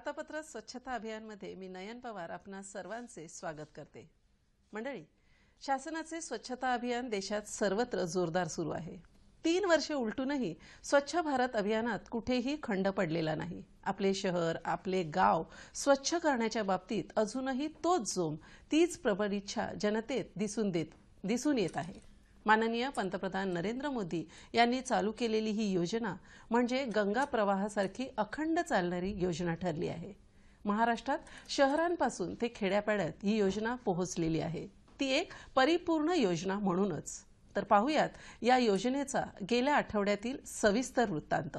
वार्तापत्र स्वच्छता अभियानमध्ये मी नयन पवार आपणा सर्वांचे स्वागत करते मंडळी शासनाचे स्वच्छता अभियान देशात सर्वत्र जोरदार सुरू आहे तीन वर्षे उलटूनही स्वच्छ भारत अभियानात कुठेही खंड पडलेला नाही आपले शहर आपले गाव स्वच्छ करण्याच्या बाबतीत अजूनही तोच जोम तीच प्रबळ इच्छा जनतेत दिसून देत दिसून येत आहे माननीय पंतप्रधान नरेंद्र मोदी यांनी चालू केलेली ही योजना म्हणजे गंगा प्रवाहासारखी अखंड चालणारी योजना ठरली आहे महाराष्ट्रात शहरांपासून ते खेड्यापाड्यात ही योजना पोहोचलेली आहे ती एक परिपूर्ण योजना म्हणूनच तर पाहूयात या योजनेचा गेल्या आठवड्यातील सविस्तर वृत्तांत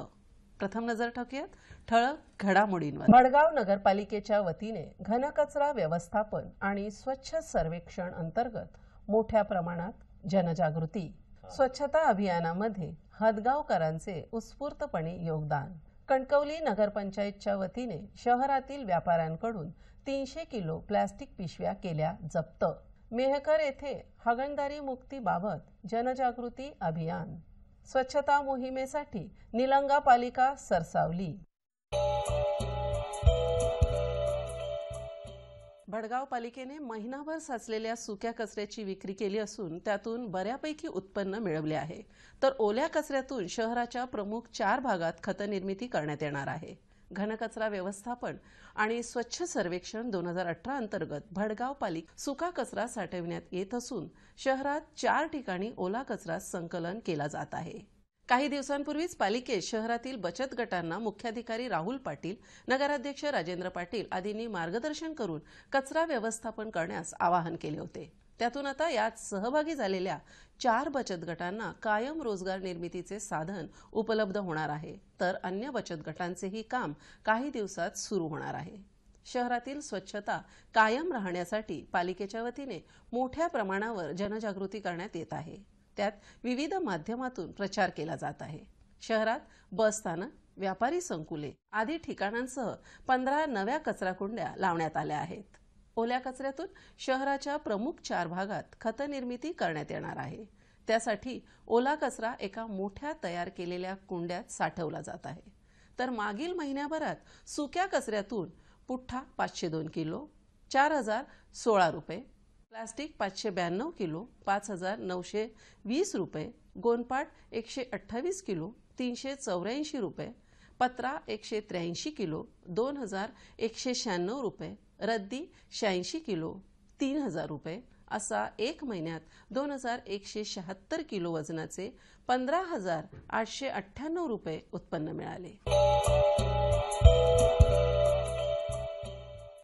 प्रथम नजर ठोकूयात ठळक घडामोडींवर मडगाव नगरपालिकेच्या वतीने घनकचरा व्यवस्थापन आणि स्वच्छ सर्वेक्षण अंतर्गत मोठ्या प्रमाणात जनजागृती स्वच्छता अभियानामध्ये हदगावकरांचे उत्स्फूर्तपणे योगदान कणकवली नगरपंचायतच्या वतीने शहरातील व्यापाऱ्यांकडून तीनशे किलो प्लॅस्टिक पिशव्या केल्या जप्त मेहकर येथे हगणदारी मुक्तीबाबत जनजागृती अभियान स्वच्छता मोहिमेसाठी निलंगा पालिका सरसावली भडगाव पालिकेने महिनाभर साचलेल्या सुक्या कचऱ्याची विक्री केली असून त्यातून बऱ्यापैकी उत्पन्न मिळवले आहे तर ओल्या कचऱ्यातून शहराच्या प्रमुख चार भागात खतनिर्मिती करण्यात येणार आहे घनकचरा व्यवस्थापन आणि स्वच्छ सर्वेक्षण दोन हजार अठरा अंतर्गत भडगाव पालिक सुका कचरा साठविण्यात येत असून शहरात चार ठिकाणी ओला कचरा संकलन केला जात आहे काही दिवसांपूर्वीच पालिकेत शहरातील बचत गटांना मुख्याधिकारी राहुल पाटील नगराध्यक्ष राजेंद्र पाटील आदींनी मार्गदर्शन करून कचरा व्यवस्थापन करण्यास आवाहन केले होते त्यातून आता यात सहभागी झालेल्या चार बचत गटांना कायम रोजगार निर्मितीचे साधन उपलब्ध होणार आहे तर अन्य बचत गटांचेही काम काही दिवसात सुरू होणार आहे शहरातील स्वच्छता कायम राहण्यासाठी पालिकेच्या वतीने मोठ्या प्रमाणावर जनजागृती करण्यात येत आहे त्यात विविध माध्यमातून प्रचार केला जात आहे शहरात बसस्थानक व्यापारी संकुले आदी ठिकाणांसह पंधरा नव्या कचराकुंड्या लावण्यात आल्या आहेत ओल्या कचऱ्यातून शहराच्या प्रमुख चार भागात खतनिर्मिती करण्यात येणार आहे त्यासाठी ओला कचरा एका मोठ्या तयार केलेल्या कुंड्यात साठवला जात आहे तर मागील महिन्याभरात सुक्या कचऱ्यातून पुठ्ठा पाचशे दोन किलो चार हजार सोळा रुपये प्लास्टिक पाचशे ब्याण्णव किलो पाच हजार नऊशे वीस रुपये गोनपाट एकशे अठ्ठावीस किलो तीनशे चौऱ्याऐंशी रुपये पत्रा एकशे त्र्याऐंशी किलो दोन हजार एकशे शहाण्णव रुपये रद्दी शहाऐंशी किलो तीन हजार रुपये असा एक महिन्यात दोन हजार एकशे शहात्तर किलो वजनाचे पंधरा हजार आठशे अठ्ठ्याण्णव रुपये उत्पन्न मिळाले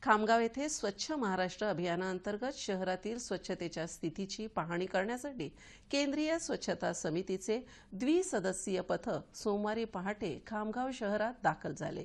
खामगाव येथे स्वच्छ महाराष्ट्र अभियानाअंतर्गत शहरातील स्वच्छतेच्या स्थितीची पाहणी करण्यासाठी केंद्रीय स्वच्छता समितीचे द्विसदस्यीय पथक सोमवारी पहाटे खामगाव शहरात दाखल झाले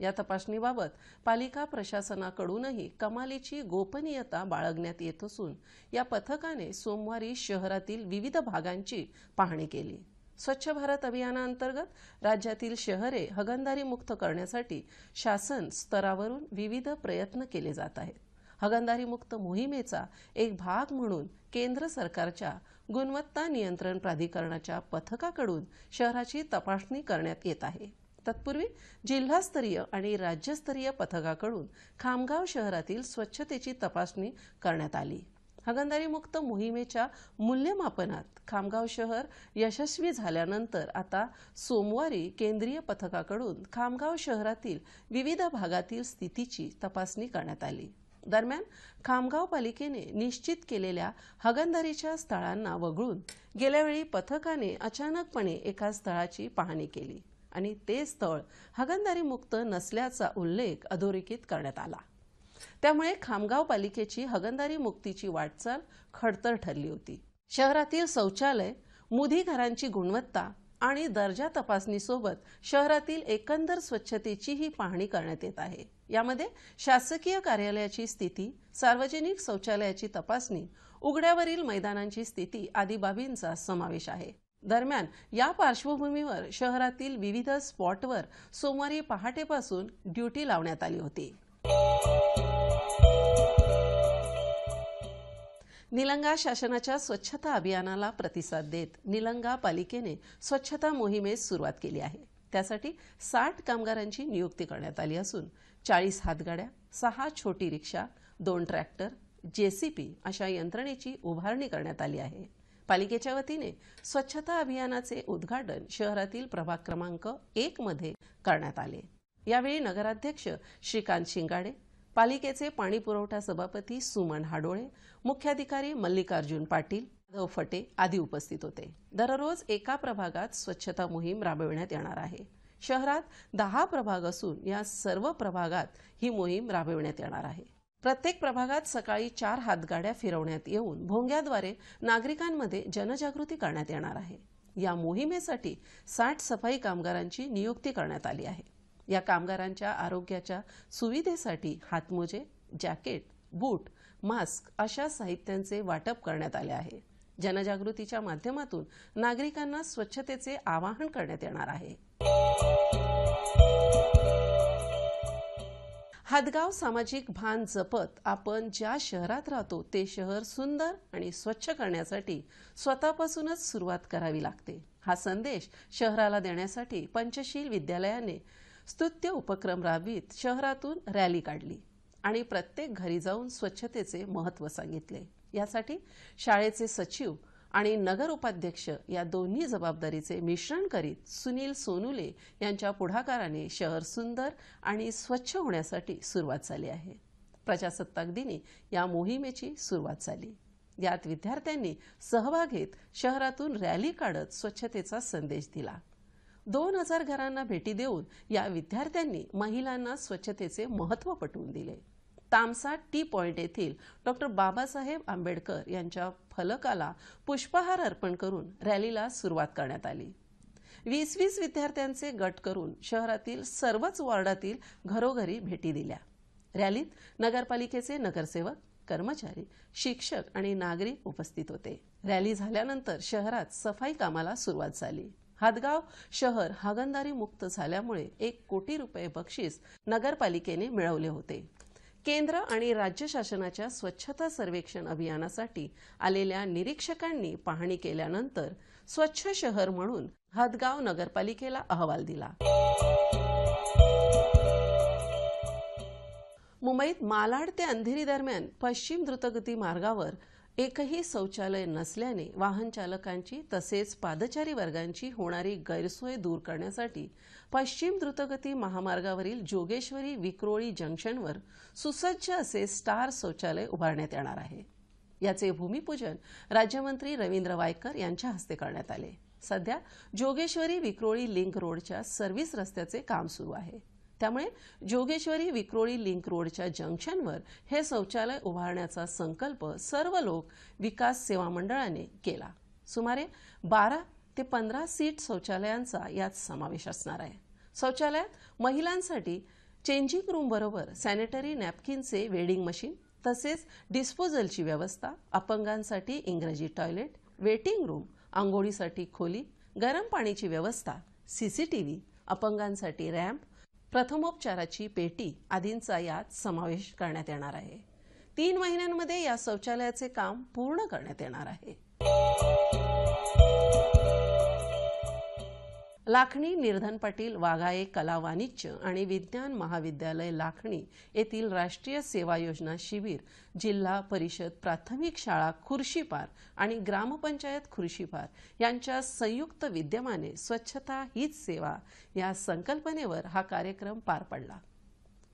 या तपासणीबाबत पालिका प्रशासनाकडूनही कमालीची गोपनीयता बाळगण्यात येत असून या पथकाने सोमवारी शहरातील विविध भागांची पाहणी केली स्वच्छ भारत अभियानाअंतर्गत राज्यातील शहरे हगणदारी मुक्त करण्यासाठी शासन स्तरावरून विविध प्रयत्न केले जात आहेत हगणदारी मुक्त मोहिमेचा एक भाग म्हणून केंद्र सरकारच्या गुणवत्ता नियंत्रण प्राधिकरणाच्या पथकाकडून शहराची तपासणी करण्यात येत आहे तत्पूर्वी जिल्हास्तरीय आणि राज्यस्तरीय पथकाकडून खामगाव शहरातील स्वच्छतेची तपासणी करण्यात आली हगणदारी मुक्त मोहिमेच्या मूल्यमापनात खामगाव शहर यशस्वी झाल्यानंतर आता सोमवारी केंद्रीय पथकाकडून खामगाव शहरातील विविध भागातील स्थितीची तपासणी करण्यात आली दरम्यान खामगाव पालिकेने निश्चित केलेल्या हगणदारीच्या स्थळांना वगळून गेल्यावेळी पथकाने अचानकपणे एका स्थळाची पाहणी केली आणि ते स्थळ मुक्त नसल्याचा उल्लेख अधोरेखित करण्यात आला त्यामुळे खामगाव पालिकेची हगंदारी मुक्तीची वाटचाल खडतर ठरली होती शहरातील शौचालय मुधी घरांची गुणवत्ता आणि दर्जा तपासणीसोबत शहरातील एकंदर स्वच्छतेचीही पाहणी करण्यात येत आहे यामध्ये शासकीय कार्यालयाची स्थिती सार्वजनिक शौचालयाची तपासणी उघड्यावरील मैदानांची स्थिती आदी बाबींचा समावेश आहे दरम्यान या पार्श्वभूमीवर शहरातील विविध स्पॉटवर सोमवारी पहाटेपासून ड्युटी लावण्यात आली होती निलंगा शासनाच्या स्वच्छता अभियानाला प्रतिसाद देत निलंगा पालिकेने स्वच्छता मोहिमेस सुरुवात केली आहे त्यासाठी साठ कामगारांची नियुक्ती करण्यात आली असून चाळीस हातगाड्या सहा छोटी रिक्षा दोन ट्रॅक्टर जेसीपी अशा यंत्रणेची उभारणी करण्यात आली आहे पालिकेच्या वतीने स्वच्छता अभियानाचे उद्घाटन शहरातील प्रभाग क्रमांक एक मध्ये करण्यात आले यावेळी नगराध्यक्ष श्रीकांत शिंगाडे पालिकेचे पाणीपुरवठा सभापती सुमन हाडोळे मुख्याधिकारी मल्लिकार्जुन पाटील जाधव फटे आदी उपस्थित होते दररोज एका प्रभागात स्वच्छता मोहीम राबविण्यात येणार आहे शहरात दहा प्रभाग असून या सर्व प्रभागात ही मोहीम राबविण्यात येणार आहे प्रत्येक प्रभागात सकाळी चार हातगाड्या फिरवण्यात येऊन भोंग्याद्वारे नागरिकांमध्ये जनजागृती करण्यात येणार आहे या मोहिमेसाठी साठ सफाई कामगारांची नियुक्ती करण्यात आली आहे या कामगारांच्या आरोग्याच्या सुविधेसाठी हातमोजे जॅकेट बूट मास्क अशा साहित्यांचे वाटप करण्यात आले आहे जनजागृतीच्या माध्यमातून नागरिकांना स्वच्छतेचे आवाहन करण्यात येणार आहे हदगाव सामाजिक भान जपत आपण ज्या शहरात राहतो ते शहर सुंदर आणि स्वच्छ करण्यासाठी स्वतःपासूनच सुरुवात करावी लागते हा संदेश शहराला देण्यासाठी पंचशील विद्यालयाने स्तुत्य उपक्रम राबवीत शहरातून रॅली काढली आणि प्रत्येक घरी जाऊन स्वच्छतेचे महत्त्व सांगितले यासाठी शाळेचे सचिव आणि नगर उपाध्यक्ष या दोन्ही जबाबदारीचे मिश्रण करीत सुनील सोनुले यांच्या पुढाकाराने शहर सुंदर आणि स्वच्छ होण्यासाठी सुरुवात झाली आहे प्रजासत्ताक दिनी या मोहिमेची सुरुवात झाली यात विद्यार्थ्यांनी सहभाग घेत शहरातून रॅली काढत स्वच्छतेचा संदेश दिला दोन हजार घरांना भेटी देऊन या विद्यार्थ्यांनी महिलांना स्वच्छतेचे महत्त्व पटवून दिले तामसा टी पॉइंट येथील डॉक्टर बाबासाहेब आंबेडकर यांच्या फलकाला पुष्पहार अर्पण करून रॅलीला सुरुवात करण्यात आली वीस वीस विद्यार्थ्यांचे गट करून शहरातील सर्वच वॉर्डातील घरोघरी भेटी दिल्या रॅलीत नगरपालिकेचे नगरसेवक कर्मचारी शिक्षक आणि नागरिक उपस्थित होते रॅली झाल्यानंतर शहरात सफाई कामाला सुरुवात झाली हादगाव शहर हागंदारी मुक्त झाल्यामुळे एक कोटी रुपये बक्षीस नगरपालिकेने मिळवले होते केंद्र आणि राज्य शासनाच्या स्वच्छता सर्वेक्षण अभियानासाठी आलेल्या निरीक्षकांनी पाहणी केल्यानंतर स्वच्छ शहर म्हणून हदगाव नगरपालिकेला अहवाल दिला मुंबईत मालाड ते अंधेरी दरम्यान पश्चिम द्रुतगती मार्गावर एकही शौचालय नसल्याने वाहन चालकांची तसेच पादचारी वर्गांची होणारी गैरसोय दूर करण्यासाठी पश्चिम द्रुतगती महामार्गावरील जोगेश्वरी विक्रोळी जंक्शनवर सुसज्ज असे स्टार शौचालय उभारण्यात येणार आहे याचे भूमिपूजन राज्यमंत्री रवींद्र वायकर यांच्या हस्ते करण्यात आले सध्या जोगेश्वरी विक्रोळी लिंक रोडच्या सर्व्हिस रस्त्याचे काम सुरू आहे त्यामुळे जोगेश्वरी विक्रोळी लिंक रोडच्या जंक्शनवर हे शौचालय उभारण्याचा संकल्प सर्व लोक विकास सेवा मंडळाने केला सुमारे बारा ते पंधरा सीट शौचालयांचा यात समावेश असणार आहे शौचालयात महिलांसाठी चेंजिंग रूमबरोबर सॅनिटरी नॅपकिनचे वेडिंग मशीन तसेच डिस्पोजलची व्यवस्था अपंगांसाठी इंग्रजी टॉयलेट वेटिंग रूम आंघोळीसाठी खोली गरम पाण्याची व्यवस्था सी सी टी व्ही अपंगांसाठी रॅम्प प्रथमोपचाराची पेटी आदींचा यात समावेश करण्यात येणार आहे तीन महिन्यांमध्ये या शौचालयाचे काम पूर्ण करण्यात येणार आहे लाखणी निर्धन पाटील वाघाये कला वाणिज्य आणि विज्ञान महाविद्यालय लाखणी येथील राष्ट्रीय सेवा योजना शिबिर जिल्हा परिषद प्राथमिक शाळा खुर्शीपार आणि ग्रामपंचायत खुर्शीपार यांच्या संयुक्त विद्यमाने स्वच्छता हीच सेवा या संकल्पनेवर हा कार्यक्रम पार पडला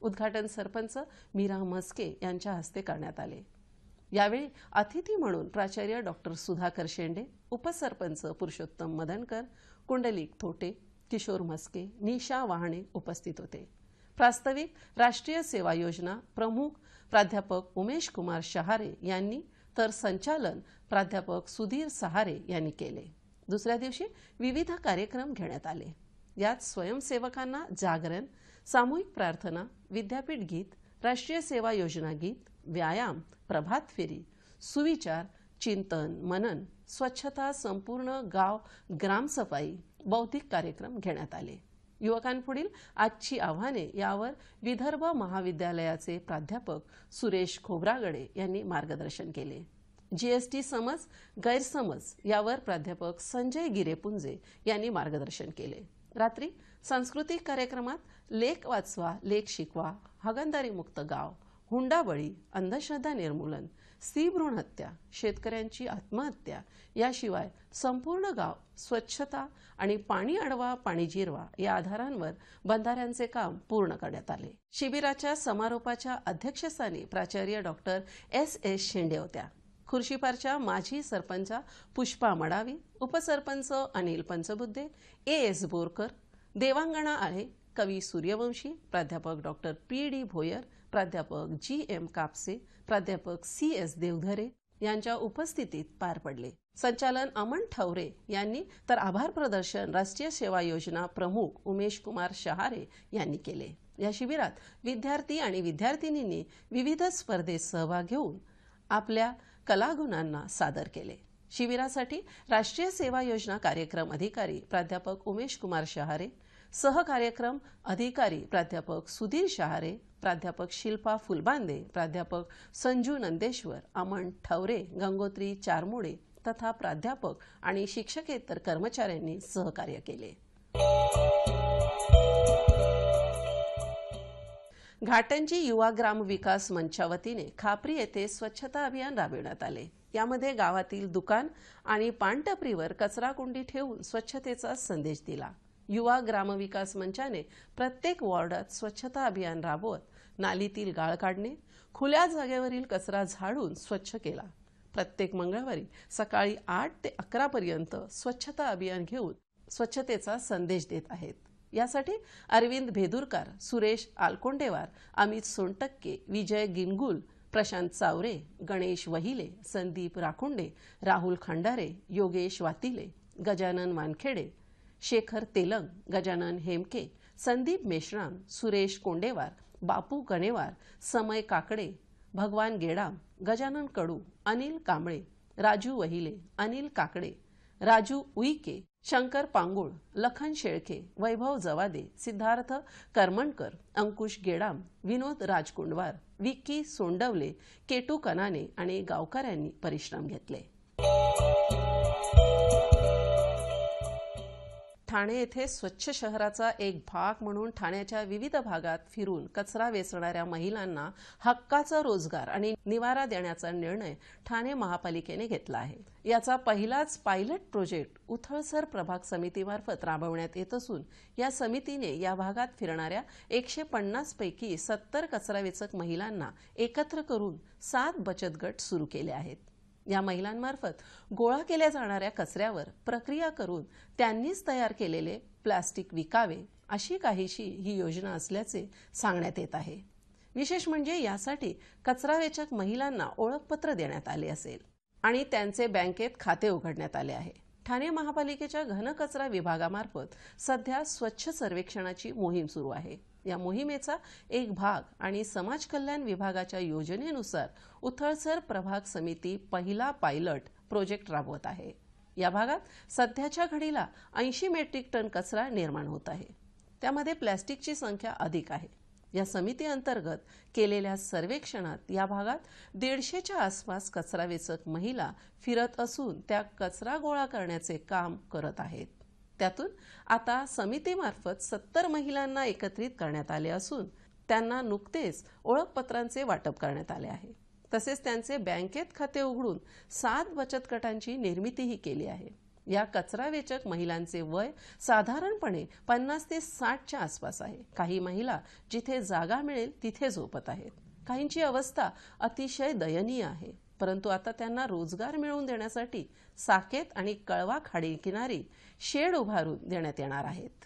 उद्घाटन सरपंच मीरा मस्के यांच्या हस्ते करण्यात आले यावेळी अतिथी म्हणून प्राचार्य डॉक्टर सुधाकर शेंडे उपसरपंच पुरुषोत्तम मदनकर कुंडलिक थोटे किशोर म्हस्के निशा वाहणे उपस्थित होते प्रास्ताविक राष्ट्रीय सेवा योजना प्रमुख प्राध्यापक उमेश कुमार शहारे यांनी तर संचालन प्राध्यापक सुधीर सहारे यांनी केले दुसऱ्या दिवशी विविध कार्यक्रम घेण्यात आले यात स्वयंसेवकांना जागरण सामूहिक प्रार्थना विद्यापीठ गीत राष्ट्रीय सेवा योजना गीत व्यायाम प्रभात फेरी सुविचार चिंतन मनन स्वच्छता संपूर्ण गाव ग्रामसफाई बौद्धिक कार्यक्रम घेण्यात आले युवकांपुढील आजची आव्हाने यावर विदर्भ महाविद्यालयाचे प्राध्यापक सुरेश खोब्रागडे यांनी मार्गदर्शन केले जीएसटी समज गैरसमज यावर प्राध्यापक संजय गिरेपुंजे यांनी मार्गदर्शन केले रात्री सांस्कृतिक कार्यक्रमात लेख वाचवा लेख शिकवा हगंदारी मुक्त गाव हुंडाबळी अंधश्रद्धा निर्मूलन स्त्री भ्रूण हत्या शेतकऱ्यांची आत्महत्या याशिवाय संपूर्ण गाव स्वच्छता आणि पाणी अडवा पाणी जिरवा या आधारांवर बंधाऱ्यांचे काम पूर्ण करण्यात आले शिबिराच्या समारोपाच्या अध्यक्षस्थानी प्राचार्य डॉक्टर एस एस शिंदे होत्या खुर्शीपारच्या माजी सरपंच पुष्पा मडावी उपसरपंच अनिल पंचबुद्धे ए एस बोरकर देवांगणा आळे कवी सूर्यवंशी प्राध्यापक डॉक्टर पी डी भोयर प्राध्यापक जी एम कापसे प्राध्यापक सी एस देवधरे यांच्या उपस्थितीत पार पडले संचालन अमन ठवरे यांनी तर आभार प्रदर्शन राष्ट्रीय सेवा योजना प्रमुख उमेश कुमार शहारे यांनी केले या शिबिरात विद्यार्थी आणि विद्यार्थिनींनी विविध स्पर्धेत सहभाग घेऊन आपल्या कलागुणांना सादर केले शिबिरासाठी राष्ट्रीय सेवा योजना कार्यक्रम अधिकारी प्राध्यापक उमेश कुमार शहारे सहकार्यक्रम अधिकारी प्राध्यापक सुधीर शहारे प्राध्यापक शिल्पा फुलबांदे प्राध्यापक संजू नंदेश्वर अमन ठवरे गंगोत्री चारमोडे तथा प्राध्यापक आणि शिक्षकेतर कर्मचाऱ्यांनी सहकार्य केले घाटंजी युवा ग्राम विकास मंचावतीने खापरी येथे स्वच्छता अभियान राबविण्यात आले यामध्ये गावातील दुकान आणि पानटपरीवर कचराकुंडी ठेवून स्वच्छतेचा संदेश दिला युवा ग्रामविकास मंचाने प्रत्येक वॉर्डात स्वच्छता अभियान राबवत नालीतील गाळ काढणे खुल्या जागेवरील कचरा झाडून स्वच्छ केला प्रत्येक मंगळवारी सकाळी आठ ते पर्यंत स्वच्छता अभियान घेऊन स्वच्छतेचा संदेश देत आहेत यासाठी अरविंद भेदुरकर सुरेश आलकोंडेवार अमित सोनटक्के विजय गिनगुल प्रशांत चावरे गणेश वहिले संदीप राखुंडे राहुल खंडारे योगेश वातिले गजानन वानखेडे शेखर तेलंग गजानन हेमके संदीप मेश्राम सुरेश कोंडेवार बापू गणेवार समय काकडे भगवान गेडाम गजानन कडू अनिल कांबळे राजू वहिले अनिल काकडे राजू उईके शंकर पांगुळ लखन शेळके वैभव जवादे सिद्धार्थ करमणकर अंकुश गेडाम विनोद राजकुंडवार विक्की सोंडवले केटू कनाने आणि गावकऱ्यांनी परिश्रम घेतले ठाणे येथे स्वच्छ शहराचा एक भाग म्हणून ठाण्याच्या विविध भागात फिरून कचरा वेचणाऱ्या महिलांना हक्काचा रोजगार आणि निवारा देण्याचा निर्णय ठाणे महापालिकेने घेतला आहे याचा पहिलाच पायलट प्रोजेक्ट उथळसर प्रभाग समितीमार्फत राबवण्यात येत असून या समितीने या भागात फिरणाऱ्या एकशे पन्नास पैकी सत्तर कचरा वेचक महिलांना एकत्र करून सात बचत गट सुरू केले आहेत या महिलांमार्फत गोळा केल्या जाणाऱ्या कचऱ्यावर प्रक्रिया करून त्यांनीच तयार केलेले प्लास्टिक विकावे अशी काहीशी ही योजना असल्याचे सांगण्यात येत आहे विशेष म्हणजे यासाठी कचरा वेचक महिलांना ओळखपत्र देण्यात आले असेल आणि त्यांचे बँकेत खाते उघडण्यात आले आहे ठाणे महापालिकेच्या घनकचरा विभागामार्फत सध्या स्वच्छ सर्वेक्षणाची मोहीम सुरू आहे या मोहिमेचा एक भाग आणि समाज कल्याण विभागाच्या योजनेनुसार उथळसर प्रभाग समिती पहिला पायलट प्रोजेक्ट राबवत आहे या भागात सध्याच्या घडीला ऐंशी मेट्रिक टन कचरा निर्माण होत आहे त्यामध्ये प्लॅस्टिकची संख्या अधिक आहे या समितीअंतर्गत केलेल्या सर्वेक्षणात या भागात दीडशेच्या आसपास कचरा वेचक महिला फिरत असून त्या कचरा गोळा करण्याचे काम करत आहेत त्यातून आता समितीमार्फत सत्तर महिलांना एकत्रित करण्यात आले असून त्यांना नुकतेच ओळखपत्रांचे वाटप करण्यात आले आहे तसेच त्यांचे बँकेत खाते उघडून सात बचत गटांची निर्मितीही केली आहे या कचरा वेचक महिलांचे वय साधारणपणे पन्नास ते साठच्या आसपास आहे काही महिला जिथे जागा मिळेल तिथे झोपत आहेत काहींची अवस्था अतिशय दयनीय आहे परंतु आता त्यांना रोजगार मिळवून देण्यासाठी साकेत आणि कळवा खाडी किनारी शेड उभारून देण्यात येणार आहेत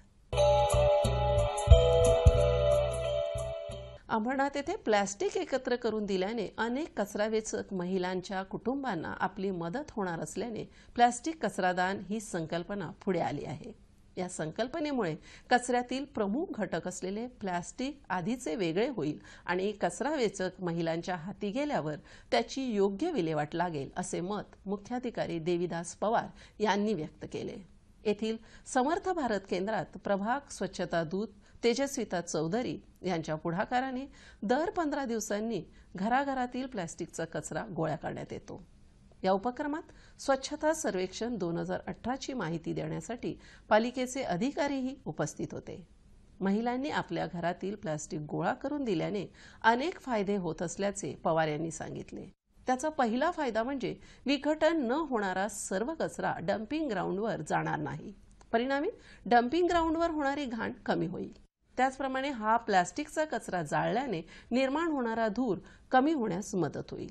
अंबरनाथ येथे प्लॅस्टिक एकत्र करून दिल्याने अनेक कचरा वेचक महिलांच्या कुटुंबांना आपली मदत होणार असल्याने प्लॅस्टिक कचरादान ही संकल्पना पुढे आली आहे या संकल्पनेमुळे कचऱ्यातील प्रमुख घटक असलेले प्लॅस्टिक आधीचे वेगळे होईल आणि कचरा वेचक महिलांच्या हाती गेल्यावर त्याची योग्य विल्हेवाट लागेल असे मत मुख्याधिकारी देविदास पवार यांनी व्यक्त केले येथील समर्थ भारत केंद्रात प्रभाग स्वच्छता दूत तेजस्विता चौधरी यांच्या पुढाकाराने दर पंधरा दिवसांनी घराघरातील प्लॅस्टिकचा कचरा गोळा करण्यात येतो या उपक्रमात स्वच्छता सर्वेक्षण दोन हजार अठराची माहिती देण्यासाठी पालिकेचे अधिकारीही उपस्थित होते महिलांनी आपल्या घरातील प्लास्टिक गोळा करून दिल्याने अनेक फायदे होत असल्याचे पवार यांनी सांगितले त्याचा पहिला फायदा म्हणजे विघटन न होणारा सर्व कचरा डम्पिंग ग्राउंडवर जाणार नाही परिणामी डम्पिंग ग्राउंडवर होणारी घाण कमी होईल त्याचप्रमाणे हा प्लास्टिकचा कचरा जाळल्याने निर्माण होणारा धूर कमी होण्यास मदत होईल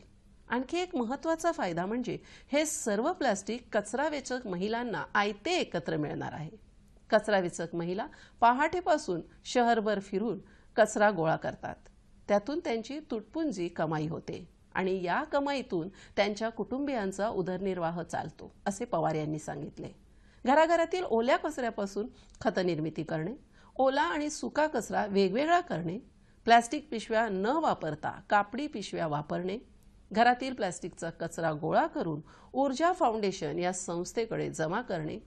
आणखी एक महत्वाचा फायदा म्हणजे हे सर्व प्लास्टिक कचरा वेचक महिलांना आयते एकत्र मिळणार आहे कचरा वेचक महिला पहाटेपासून शहरभर फिरून कचरा गोळा करतात त्यातून त्यांची तुटपुंजी कमाई होते आणि या कमाईतून त्यांच्या कुटुंबियांचा उदरनिर्वाह चालतो असे पवार यांनी सांगितले घराघरातील ओल्या कचऱ्यापासून खतनिर्मिती करणे ओला आणि सुका कचरा वेगवेगळा करणे प्लॅस्टिक पिशव्या न वापरता कापडी पिशव्या वापरणे घरातील प्लॅस्टिकचा कचरा गोळा करून ऊर्जा फाउंडेशन या संस्थेकडे जमा करणे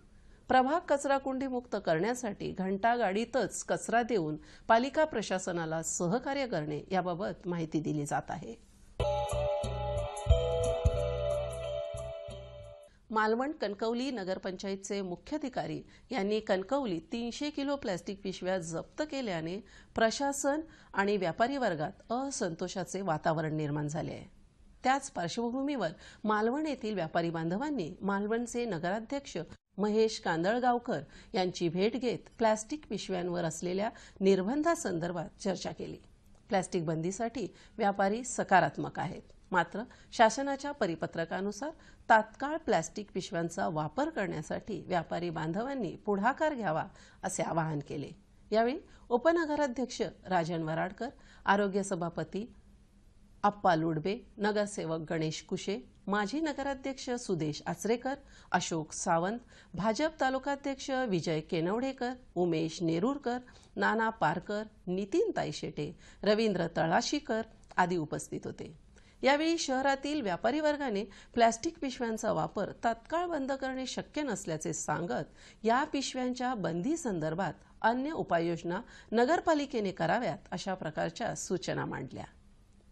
प्रभाग कचराकुंडी मुक्त करण्यासाठी घंटागाडीतच कचरा देऊन पालिका प्रशासनाला सहकार्य करणे याबाबत माहिती दिली जात आहे मालवण कणकवली नगरपंचायतचे मुख्याधिकारी यांनी कणकवली तीनशे किलो प्लॅस्टिक पिशव्या जप्त केल्याने प्रशासन आणि व्यापारी वर्गात असंतोषाचे वातावरण निर्माण झाले आहे त्याच पार्श्वभूमीवर मालवण येथील व्यापारी बांधवांनी मालवणचे नगराध्यक्ष महेश कांदळगावकर यांची भेट घेत प्लॅस्टिक पिशव्यांवर असलेल्या निर्बंधासंदर्भात चर्चा केली प्लास्टिक बंदीसाठी व्यापारी सकारात्मक आहेत मात्र शासनाच्या परिपत्रकानुसार तात्काळ प्लास्टिक पिशव्यांचा वापर करण्यासाठी व्यापारी बांधवांनी पुढाकार घ्यावा असे आवाहन केले यावेळी उपनगराध्यक्ष राजन वराडकर आरोग्य सभापती अप्पा लुडबे नगरसेवक गणेश कुशे माजी नगराध्यक्ष सुदेश आचरेकर अशोक सावंत भाजप तालुकाध्यक्ष विजय केनवडेकर उमेश नेरूरकर नाना पारकर नितीन ताईशेटे रवींद्र तळाशीकर आदी उपस्थित होते यावेळी शहरातील व्यापारी वर्गाने प्लॅस्टिक पिशव्यांचा वापर तत्काळ बंद करणे शक्य नसल्याचे सांगत या पिशव्यांच्या बंदी संदर्भात अन्य उपाययोजना नगरपालिकेने कराव्यात अशा प्रकारच्या सूचना मांडल्या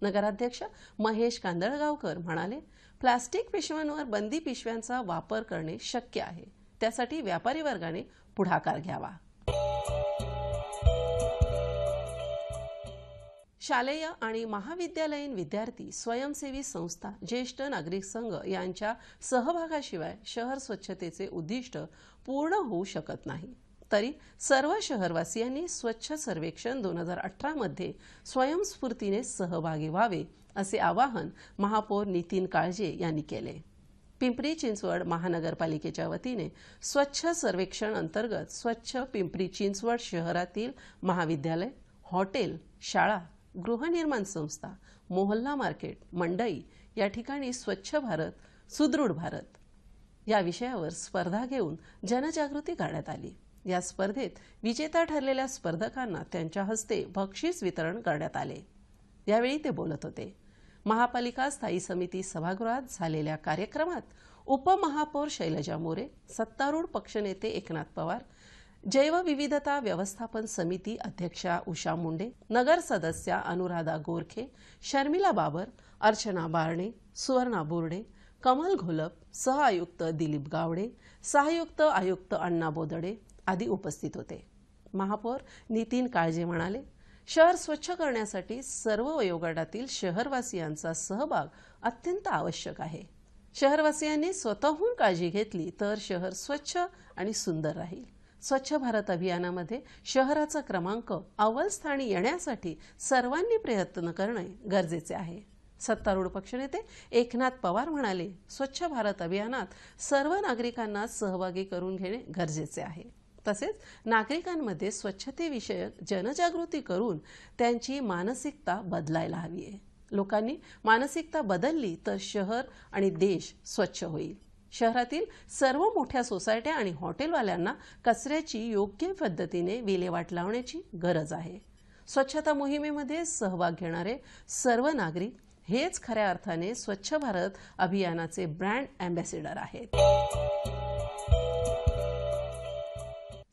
नगराध्यक्ष महेश कांदळगावकर म्हणाले प्लास्टिक पिशव्यांवर बंदी पिशव्यांचा वापर करणे शक्य आहे त्यासाठी व्यापारी वर्गाने पुढाकार घ्यावा शालेय आणि महाविद्यालयीन विद्यार्थी स्वयंसेवी संस्था ज्येष्ठ नागरिक संघ यांच्या सहभागाशिवाय शहर स्वच्छतेचे उद्दिष्ट पूर्ण होऊ शकत नाही तरी सर्व शहरवासियांनी स्वच्छ सर्वेक्षण दोन हजार अठरामध्ये स्वयंस्फूर्तीने सहभागी व्हावे असे आवाहन महापौर नितीन काळजे यांनी केले पिंपरी चिंचवड महानगरपालिकेच्या वतीने स्वच्छ सर्वेक्षण अंतर्गत स्वच्छ पिंपरी चिंचवड शहरातील महाविद्यालय हॉटेल शाळा गृहनिर्माण संस्था मोहल्ला मार्केट मंडई या ठिकाणी स्वच्छ भारत सुदृढ भारत या विषयावर स्पर्धा घेऊन जनजागृती करण्यात आली या स्पर्धेत विजेता ठरलेल्या स्पर्धकांना त्यांच्या हस्ते बक्षीस वितरण करण्यात आले यावेळी ते बोलत होते महापालिका स्थायी समिती सभागृहात झालेल्या कार्यक्रमात उपमहापौर शैलजा मोरे सत्तारूढ पक्षनेते एकनाथ पवार जैवविविधता व्यवस्थापन समिती अध्यक्षा उषा मुंडे नगर सदस्या अनुराधा गोरखे शर्मिला बाबर अर्चना बारणे सुवर्णा बोर्डे कमल घोलप सह आयुक्त दिलीप गावडे सहायुक्त आयुक्त अण्णा बोदडे आदी उपस्थित होते महापौर नितीन काळजे म्हणाले शहर स्वच्छ करण्यासाठी सर्व वयोगटातील शहरवासियांचा सहभाग अत्यंत आवश्यक आहे शहरवासियांनी स्वतःहून काळजी घेतली तर शहर स्वच्छ आणि सुंदर राहील स्वच्छ भारत अभियानामध्ये शहराचा क्रमांक अव्वल स्थानी येण्यासाठी सर्वांनी प्रयत्न करणे गरजेचे आहे सत्तारूढ पक्षनेते एकनाथ पवार म्हणाले स्वच्छ भारत अभियानात सर्व नागरिकांना सहभागी करून घेणे गरजेचे आहे तसेच नागरिकांमध्ये स्वच्छतेविषयक जनजागृती करून त्यांची मानसिकता बदलायला हवी आहे लोकांनी मानसिकता बदलली तर शहर आणि देश स्वच्छ होईल शहरातील सर्व मोठ्या सोसायट्या आणि हॉटेलवाल्यांना कचऱ्याची योग्य पद्धतीने विल्हेवाट लावण्याची गरज आहे स्वच्छता मोहिमेमध्ये सहभाग घेणारे सर्व नागरिक हेच खऱ्या अर्थाने स्वच्छ भारत अभियानाचे ब्रँड अँबॅसेडर आहेत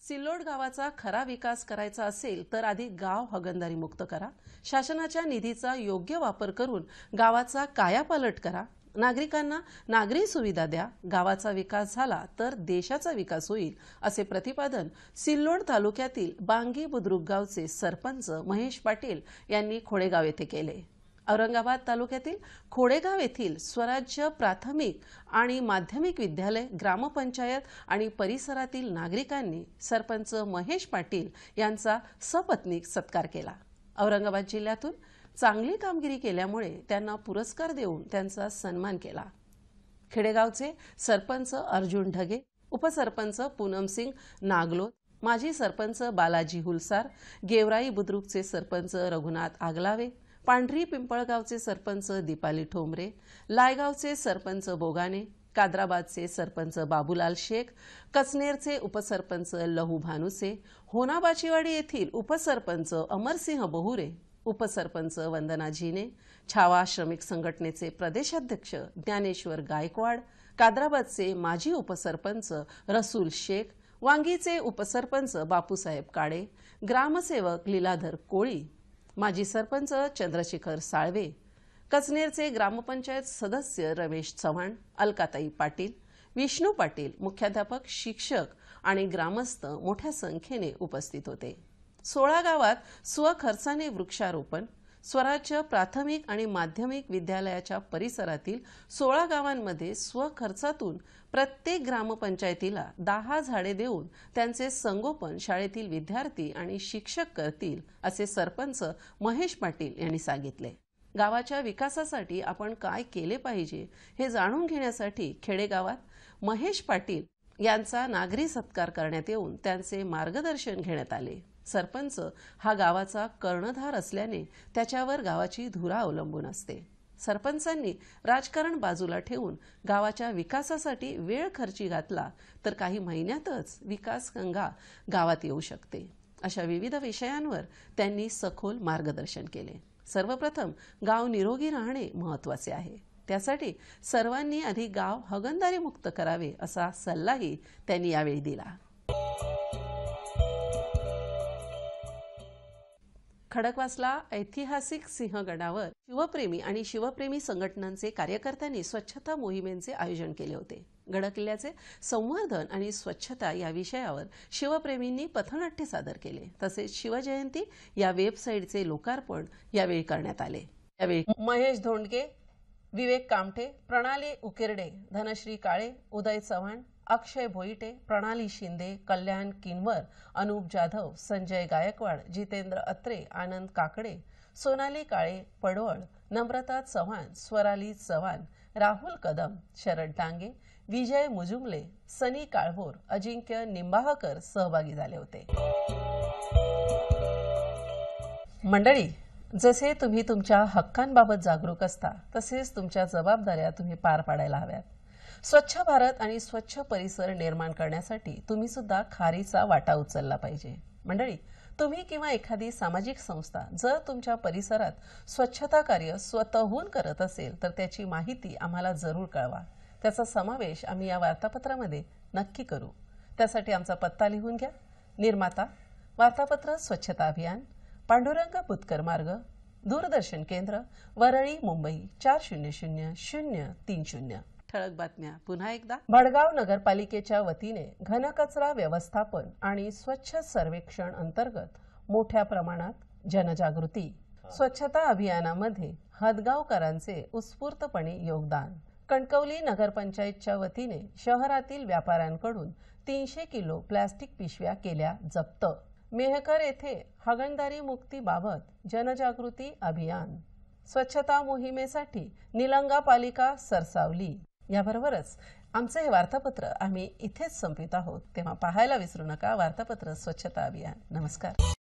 सिल्लोड गावाचा खरा विकास करायचा असेल तर आधी गाव हगंदारी मुक्त करा शासनाच्या निधीचा योग्य वापर करून गावाचा कायापालट करा नागरिकांना नागरी सुविधा द्या गावाचा विकास झाला तर देशाचा विकास होईल असे प्रतिपादन सिल्लोड तालुक्यातील बांगी बुद्रुक गावचे सरपंच महेश पाटील यांनी खोडेगाव येथे केले औरंगाबाद तालुक्यातील खोडेगाव येथील स्वराज्य प्राथमिक आणि माध्यमिक विद्यालय ग्रामपंचायत आणि परिसरातील नागरिकांनी सरपंच महेश पाटील यांचा सपत्नीक सत्कार केला औरंगाबाद जिल्ह्यातून चांगली कामगिरी केल्यामुळे त्यांना पुरस्कार देऊन त्यांचा सन्मान केला खेडेगावचे सरपंच अर्जुन ढगे उपसरपंच पूनमसिंग नागलोत माजी सरपंच बालाजी हुलसार गेवराई बुद्रुकचे सरपंच रघुनाथ आगलावे पांढरी पिंपळगावचे सरपंच दीपाली ठोंबरे लायगावचे सरपंच बोगाने कादराबादचे सरपंच बाबूलाल शेख कचनेरचे उपसरपंच लहू भानुसे होनाबाचीवाडी येथील उपसरपंच अमरसिंह बहुरे उपसरपंच वंदना जीने छावा श्रमिक संघटनेचे प्रदेशाध्यक्ष ज्ञानेश्वर गायकवाड कादराबादचे माजी उपसरपंच रसूल शेख वांगीचे उपसरपंच बापूसाहेब काळे ग्रामसेवक लीलाधर कोळी माजी सरपंच चंद्रशेखर साळवे कचनेरचे ग्रामपंचायत सदस्य रमेश चव्हाण अलकाताई पाटील विष्णू पाटील मुख्याध्यापक शिक्षक आणि ग्रामस्थ मोठ्या संख्येने उपस्थित होते सोळा गावात स्वखर्चाने वृक्षारोपण स्वराज्य प्राथमिक आणि माध्यमिक विद्यालयाच्या परिसरातील सोळा गावांमध्ये स्वखर्चातून प्रत्येक ग्रामपंचायतीला दहा झाडे देऊन त्यांचे संगोपन शाळेतील विद्यार्थी आणि शिक्षक करतील असे सरपंच महेश पाटील यांनी सांगितले गावाच्या विकासासाठी आपण काय केले पाहिजे हे जाणून घेण्यासाठी खेडेगावात महेश पाटील यांचा नागरी सत्कार करण्यात येऊन त्यांचे मार्गदर्शन घेण्यात आले सरपंच हा गावाचा कर्णधार असल्याने त्याच्यावर गावाची धुरा अवलंबून असते सरपंचांनी राजकारण बाजूला ठेवून गावाच्या विकासासाठी वेळ खर्ची घातला तर काही महिन्यातच विकास गंगा गावात येऊ शकते अशा विविध विषयांवर त्यांनी सखोल मार्गदर्शन केले सर्वप्रथम गाव निरोगी राहणे महत्वाचे आहे त्यासाठी सर्वांनी आधी गाव हगणदारी मुक्त करावे असा सल्लाही त्यांनी यावेळी दिला खडकवासला ऐतिहासिक सिंहगडावर शिवप्रेमी आणि शिवप्रेमी संघटनांचे कार्यकर्त्यांनी स्वच्छता मोहिमेचे आयोजन केले होते गडकिल्ल्याचे संवर्धन आणि स्वच्छता या विषयावर शिवप्रेमींनी पथनाट्य सादर केले तसेच शिवजयंती या वेबसाईटचे लोकार्पण यावेळी करण्यात आले यावेळी महेश धोंडके विवेक कामठे प्रणाली उकिरडे धनश्री काळे उदय चव्हाण अक्षय भोईटे प्रणाली शिंदे कल्याण किनवर अनूप जाधव संजय गायकवाड जितेंद्र अत्रे आनंद काकडे सोनाली काळे पडवळ नम्रता चव्हाण स्वराली चव्हाण राहुल कदम शरद डांगे विजय मुजुमले सनी काळभोर अजिंक्य निंबाहकर सहभागी झाले होते मंडळी जसे तुम्ही तुमच्या हक्कांबाबत जागरूक असता तसेच तुमच्या जबाबदाऱ्या तुम्ही पार पाडायला हव्यात स्वच्छ भारत आणि स्वच्छ परिसर निर्माण करण्यासाठी तुम्ही सुद्धा खारीचा वाटा उचलला पाहिजे मंडळी तुम्ही किंवा एखादी सामाजिक संस्था जर तुमच्या परिसरात स्वच्छता कार्य स्वतःहून करत असेल तर त्याची माहिती आम्हाला जरूर कळवा त्याचा समावेश आम्ही या वार्तापत्रामध्ये नक्की करू त्यासाठी आमचा पत्ता लिहून घ्या निर्माता वार्तापत्र स्वच्छता अभियान पांडुरंग पुतकर मार्ग दूरदर्शन केंद्र वरळी मुंबई चार शून्य शून्य शून्य तीन शून्य ठळक बातम्या पुन्हा एकदा भडगाव नगरपालिकेच्या वतीने घनकचरा व्यवस्थापन आणि स्वच्छ सर्वेक्षण अंतर्गत मोठ्या प्रमाणात जनजागृती स्वच्छता अभियानामध्ये हदगावकरांचे उत्स्फूर्तपणे योगदान कणकवली नगरपंचायतच्या वतीने शहरातील व्यापाऱ्यांकडून तीनशे किलो प्लॅस्टिक पिशव्या केल्या जप्त मेहकर येथे हगणदारी मुक्तीबाबत जनजागृती अभियान स्वच्छता मोहिमेसाठी निलंगा पालिका सरसावली याबरोबरच आमचे हे वार्तापत्र आम्ही इथेच संपित आहोत तेव्हा पाहायला विसरू नका वार्तापत्र स्वच्छता अभियान नमस्कार